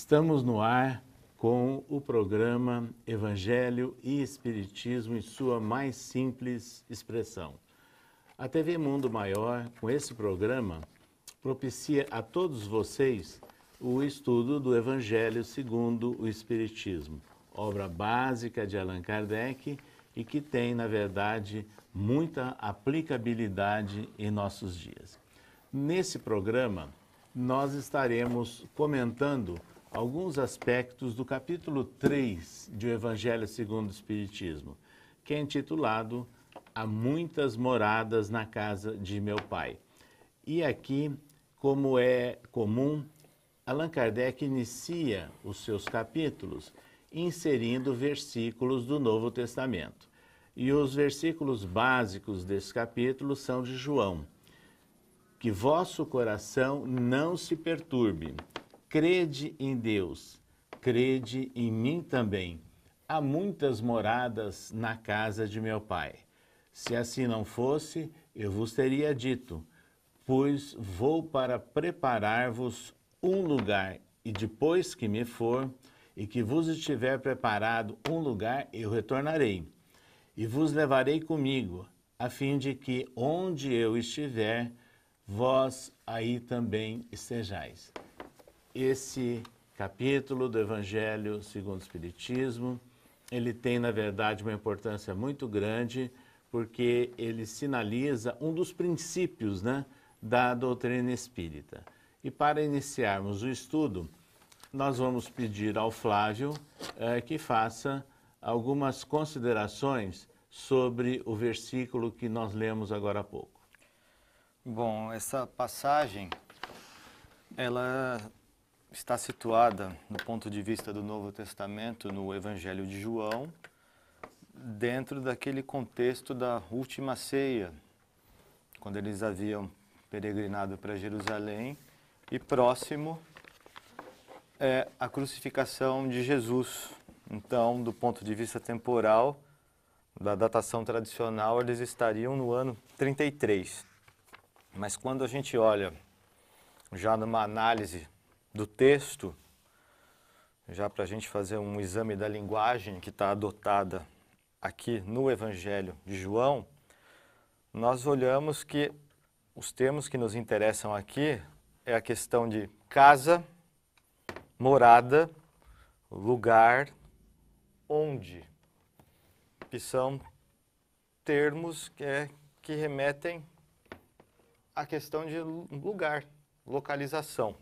Estamos no ar com o programa Evangelho e Espiritismo em sua mais simples expressão. A TV Mundo Maior, com esse programa, propicia a todos vocês o estudo do Evangelho segundo o Espiritismo, obra básica de Allan Kardec e que tem, na verdade, muita aplicabilidade em nossos dias. Nesse programa, nós estaremos comentando alguns aspectos do capítulo 3 de O Evangelho segundo o Espiritismo, que é intitulado Há muitas moradas na casa de meu pai. E aqui, como é comum, Allan Kardec inicia os seus capítulos inserindo versículos do Novo Testamento. E os versículos básicos desse capítulo são de João. Que vosso coração não se perturbe Crede em Deus, crede em mim também. Há muitas moradas na casa de meu pai. Se assim não fosse, eu vos teria dito, pois vou para preparar-vos um lugar, e depois que me for, e que vos estiver preparado um lugar, eu retornarei, e vos levarei comigo, a fim de que onde eu estiver, vós aí também estejais esse capítulo do Evangelho segundo o Espiritismo, ele tem, na verdade, uma importância muito grande, porque ele sinaliza um dos princípios né, da doutrina espírita. E para iniciarmos o estudo, nós vamos pedir ao Flávio eh, que faça algumas considerações sobre o versículo que nós lemos agora há pouco. Bom, essa passagem ela está situada, no ponto de vista do Novo Testamento, no Evangelho de João, dentro daquele contexto da última ceia, quando eles haviam peregrinado para Jerusalém e próximo é a crucificação de Jesus. Então, do ponto de vista temporal, da datação tradicional, eles estariam no ano 33. Mas quando a gente olha já numa análise do texto, já para a gente fazer um exame da linguagem que está adotada aqui no Evangelho de João, nós olhamos que os termos que nos interessam aqui é a questão de casa, morada, lugar, onde, que são termos que, é, que remetem à questão de lugar, localização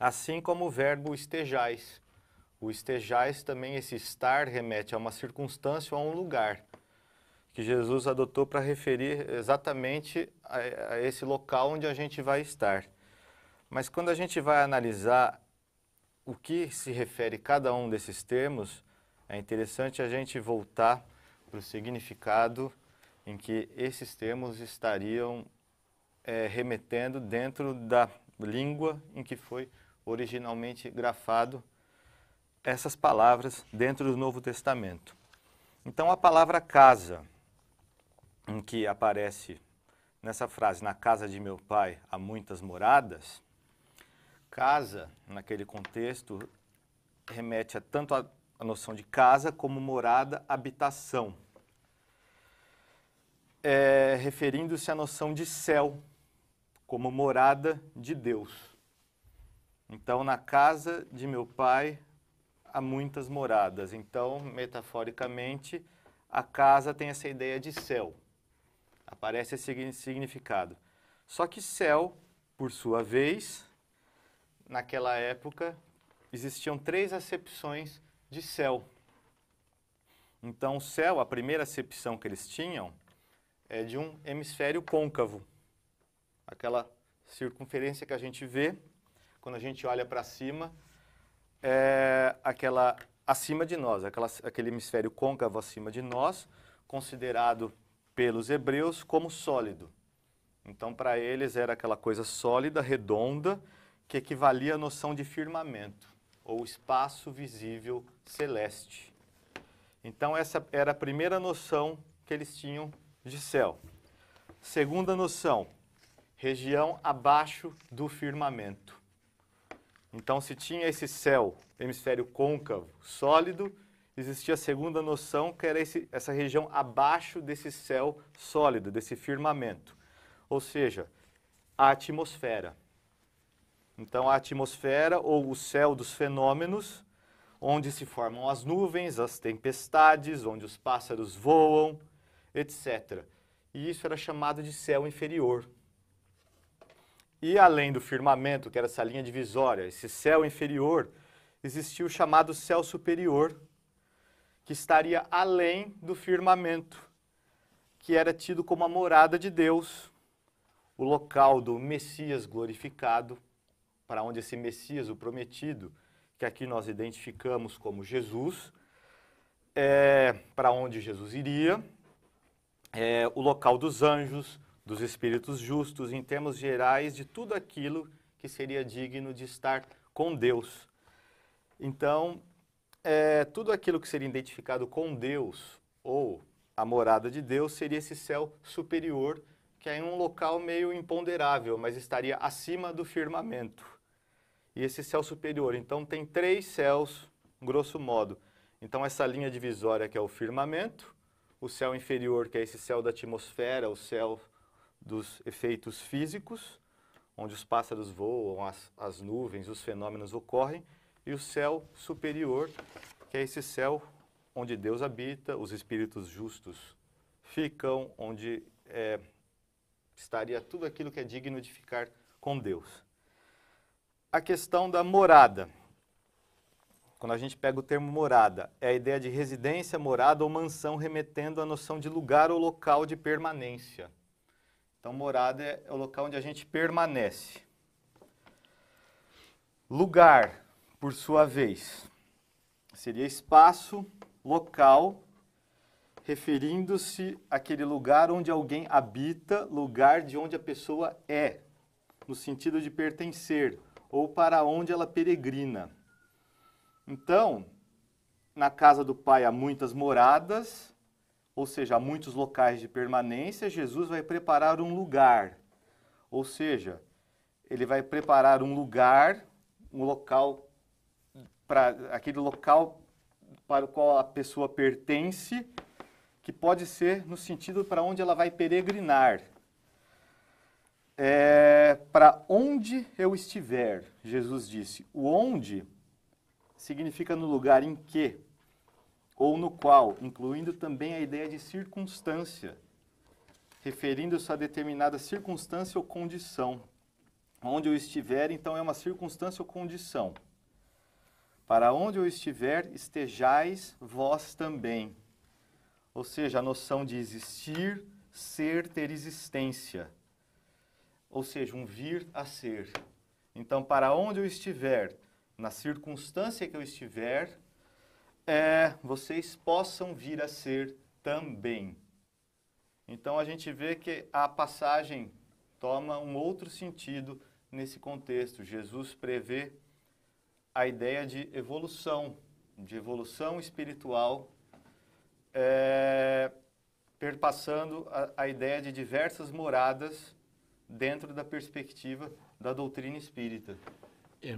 assim como o verbo estejais. O estejais também, esse estar, remete a uma circunstância ou a um lugar, que Jesus adotou para referir exatamente a, a esse local onde a gente vai estar. Mas quando a gente vai analisar o que se refere cada um desses termos, é interessante a gente voltar para o significado em que esses termos estariam é, remetendo dentro da língua em que foi originalmente grafado essas palavras dentro do Novo Testamento. Então, a palavra casa, em que aparece nessa frase, na casa de meu pai há muitas moradas, casa, naquele contexto, remete a tanto a, a noção de casa como morada, habitação. É, referindo-se à noção de céu como morada de Deus. Então, na casa de meu pai há muitas moradas. Então, metaforicamente, a casa tem essa ideia de céu. Aparece esse significado. Só que céu, por sua vez, naquela época existiam três acepções de céu. Então, o céu, a primeira acepção que eles tinham é de um hemisfério côncavo, aquela circunferência que a gente vê quando a gente olha para cima, é aquela acima de nós, aquela, aquele hemisfério côncavo acima de nós, considerado pelos hebreus como sólido. Então, para eles era aquela coisa sólida, redonda, que equivalia à noção de firmamento, ou espaço visível celeste. Então, essa era a primeira noção que eles tinham de céu. Segunda noção, região abaixo do firmamento. Então, se tinha esse céu, hemisfério côncavo, sólido, existia a segunda noção, que era esse, essa região abaixo desse céu sólido, desse firmamento. Ou seja, a atmosfera. Então, a atmosfera, ou o céu dos fenômenos, onde se formam as nuvens, as tempestades, onde os pássaros voam, etc. E isso era chamado de céu inferior, e além do firmamento, que era essa linha divisória, esse céu inferior, existia o chamado céu superior, que estaria além do firmamento, que era tido como a morada de Deus, o local do Messias glorificado, para onde esse Messias, o prometido, que aqui nós identificamos como Jesus, é, para onde Jesus iria, é, o local dos anjos, dos espíritos justos, em termos gerais de tudo aquilo que seria digno de estar com Deus. Então, é, tudo aquilo que seria identificado com Deus ou a morada de Deus seria esse céu superior, que é um local meio imponderável, mas estaria acima do firmamento. E esse céu superior, então tem três céus, grosso modo. Então essa linha divisória que é o firmamento, o céu inferior, que é esse céu da atmosfera, o céu dos efeitos físicos, onde os pássaros voam, as, as nuvens, os fenômenos ocorrem, e o céu superior, que é esse céu onde Deus habita, os espíritos justos ficam, onde é, estaria tudo aquilo que é digno de ficar com Deus. A questão da morada. Quando a gente pega o termo morada, é a ideia de residência, morada ou mansão remetendo à noção de lugar ou local de permanência. Então, morada é, é o local onde a gente permanece. Lugar, por sua vez, seria espaço, local, referindo-se àquele lugar onde alguém habita, lugar de onde a pessoa é, no sentido de pertencer, ou para onde ela peregrina. Então, na casa do pai há muitas moradas, ou seja, há muitos locais de permanência, Jesus vai preparar um lugar. Ou seja, ele vai preparar um lugar, um local para aquele local para o qual a pessoa pertence, que pode ser no sentido para onde ela vai peregrinar. É, para onde eu estiver, Jesus disse. O onde significa no lugar em que, ou no qual, incluindo também a ideia de circunstância, referindo-se a determinada circunstância ou condição. Onde eu estiver, então, é uma circunstância ou condição. Para onde eu estiver, estejais vós também. Ou seja, a noção de existir, ser, ter existência. Ou seja, um vir a ser. Então, para onde eu estiver, na circunstância que eu estiver, é vocês possam vir a ser também. Então a gente vê que a passagem toma um outro sentido nesse contexto. Jesus prevê a ideia de evolução, de evolução espiritual, é, perpassando a, a ideia de diversas moradas dentro da perspectiva da doutrina espírita. É,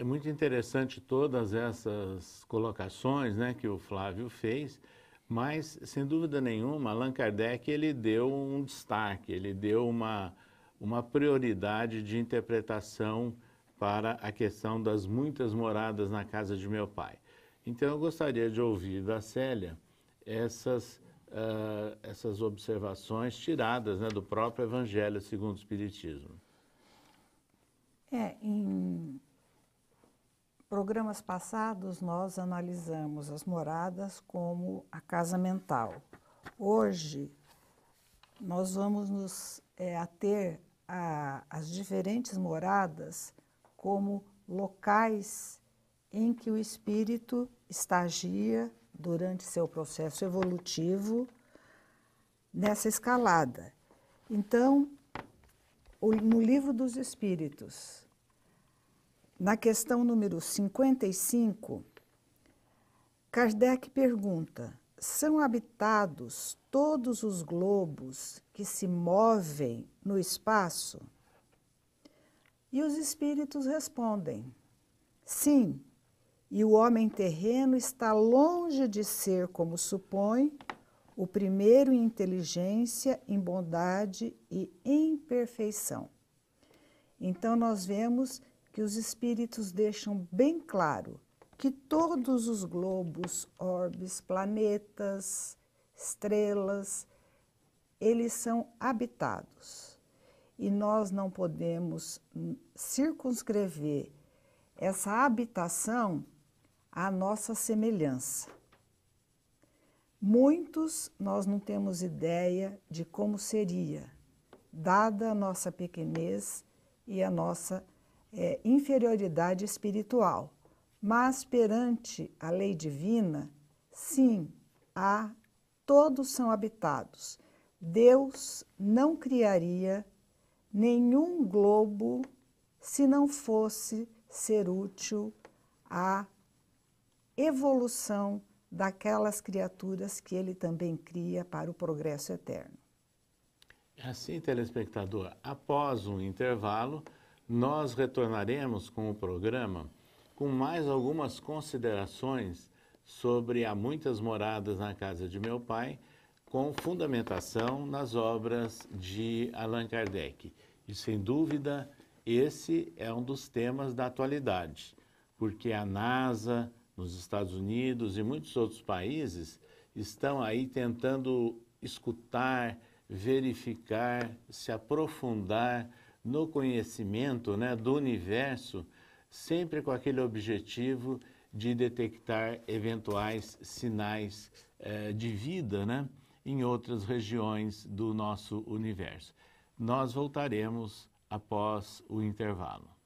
é muito interessante todas essas colocações né, que o Flávio fez, mas, sem dúvida nenhuma, Allan Kardec ele deu um destaque, ele deu uma, uma prioridade de interpretação para a questão das muitas moradas na casa de meu pai. Então, eu gostaria de ouvir da Célia essas, uh, essas observações tiradas né, do próprio Evangelho segundo o Espiritismo. É, em Programas passados, nós analisamos as moradas como a casa mental. Hoje, nós vamos nos é, ater às diferentes moradas como locais em que o espírito estagia durante seu processo evolutivo nessa escalada. Então, no Livro dos Espíritos, na questão número 55, Kardec pergunta: são habitados todos os globos que se movem no espaço? E os espíritos respondem: sim, e o homem terreno está longe de ser, como supõe, o primeiro em inteligência, em bondade e em perfeição. Então, nós vemos que os espíritos deixam bem claro que todos os globos, orbes, planetas, estrelas, eles são habitados. E nós não podemos circunscrever essa habitação à nossa semelhança. Muitos nós não temos ideia de como seria, dada a nossa pequenez e a nossa é, inferioridade espiritual. Mas perante a lei divina, sim, há, todos são habitados. Deus não criaria nenhum globo se não fosse ser útil à evolução daquelas criaturas que ele também cria para o progresso eterno. É assim, telespectador, após um intervalo, nós retornaremos com o programa com mais algumas considerações sobre Há Muitas Moradas na Casa de Meu Pai, com fundamentação nas obras de Allan Kardec. E sem dúvida, esse é um dos temas da atualidade, porque a NASA, nos Estados Unidos e muitos outros países estão aí tentando escutar, verificar, se aprofundar no conhecimento né, do universo, sempre com aquele objetivo de detectar eventuais sinais eh, de vida né, em outras regiões do nosso universo. Nós voltaremos após o intervalo.